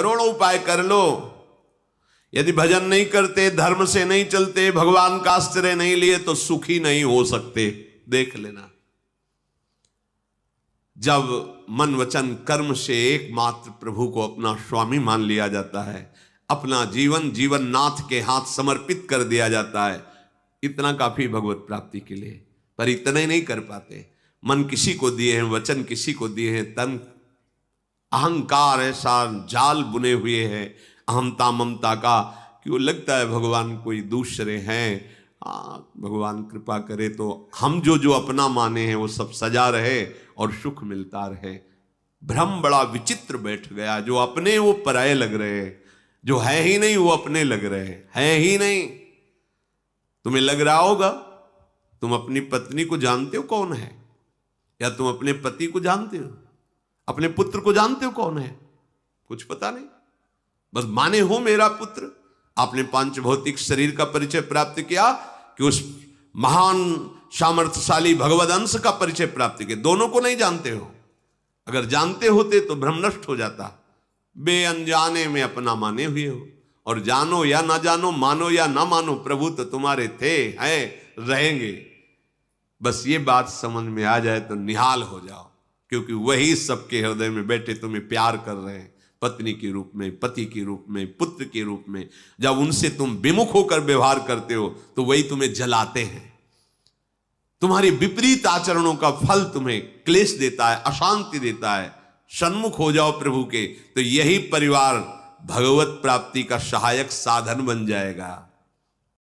करोड़ों उपाय कर लो यदि भजन नहीं करते धर्म से नहीं चलते भगवान का आश्चर्य नहीं लिए तो सुखी नहीं हो सकते देख लेना जब मन वचन कर्म से एकमात्र प्रभु को अपना स्वामी मान लिया जाता है अपना जीवन जीवन नाथ के हाथ समर्पित कर दिया जाता है इतना काफी भगवत प्राप्ति के लिए पर इतने नहीं कर पाते मन किसी को दिए हैं वचन किसी को दिए हैं तन अहंकार ऐसा जाल बुने हुए हैं अहमता ममता का कि वो लगता है भगवान कोई दूसरे हैं आ, भगवान कृपा करे तो हम जो जो अपना माने हैं वो सब सजा रहे और सुख मिलता रहे भ्रम बड़ा विचित्र बैठ गया जो अपने वो पराये लग रहे जो है ही नहीं वो अपने लग रहे हैं ही नहीं तुम्हें लग रहा होगा तुम अपनी पत्नी को जानते हो कौन है या तुम अपने पति को जानते हो अपने पुत्र को जानते हो कौन है कुछ पता नहीं बस माने हो मेरा पुत्र आपने पांच भौतिक शरीर का परिचय प्राप्त किया कि उस महान सामर्थ्यशाली भगवद अंश का परिचय प्राप्त किया दोनों को नहीं जानते हो अगर जानते होते तो भ्रम नष्ट हो जाता बे अनजाने में अपना माने हुए हो और जानो या ना जानो मानो या ना मानो प्रभु तो तुम्हारे थे हैं रहेंगे बस ये बात समझ में आ जाए तो निहाल हो जाओ क्योंकि वही सबके हृदय में बैठे तुम्हें प्यार कर रहे हैं पत्नी के रूप में पति के रूप में पुत्र के रूप में जब उनसे तुम विमुख होकर व्यवहार करते हो तो वही तुम्हें जलाते हैं तुम्हारे विपरीत आचरणों का फल तुम्हें क्लेश देता है अशांति देता है सन्मुख हो जाओ प्रभु के तो यही परिवार भगवत प्राप्ति का सहायक साधन बन जाएगा